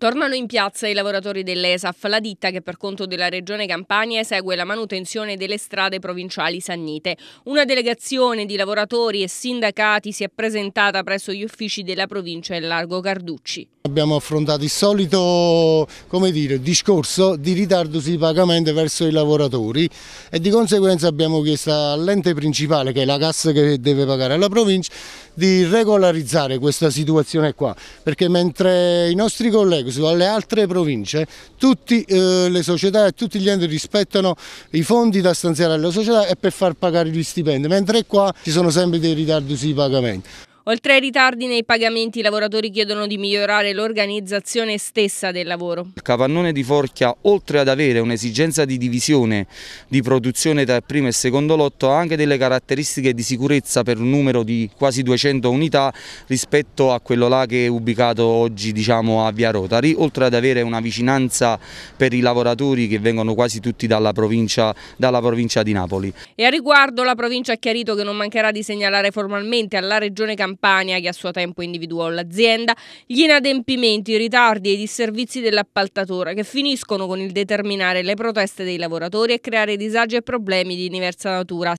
Tornano in piazza i lavoratori dell'ESAF, la ditta che per conto della regione Campania esegue la manutenzione delle strade provinciali sannite. Una delegazione di lavoratori e sindacati si è presentata presso gli uffici della provincia in Largo Carducci. Abbiamo affrontato il solito dire, discorso di ritardo sui pagamenti verso i lavoratori e di conseguenza abbiamo chiesto all'ente principale, che è la cassa che deve pagare alla provincia, di regolarizzare questa situazione qua, perché mentre i nostri colleghi Syracuse, dalle altre province, tutte eh, le società e tutti gli enti rispettano i fondi da stanziare alle società e per far pagare gli stipendi, mentre qua ci sono sempre dei ritardi sui pagamenti. Oltre ai ritardi nei pagamenti, i lavoratori chiedono di migliorare l'organizzazione stessa del lavoro. Il capannone di Forchia, oltre ad avere un'esigenza di divisione di produzione tra primo e secondo lotto, ha anche delle caratteristiche di sicurezza per un numero di quasi 200 unità rispetto a quello là che è ubicato oggi diciamo, a Via Rotari, oltre ad avere una vicinanza per i lavoratori che vengono quasi tutti dalla provincia, dalla provincia di Napoli. E a riguardo la provincia ha chiarito che non mancherà di segnalare formalmente alla Regione Campania Campania che a suo tempo individuò l'azienda, gli inadempimenti, i ritardi e i disservizi dell'appaltatore che finiscono con il determinare le proteste dei lavoratori e creare disagi e problemi di diversa natura.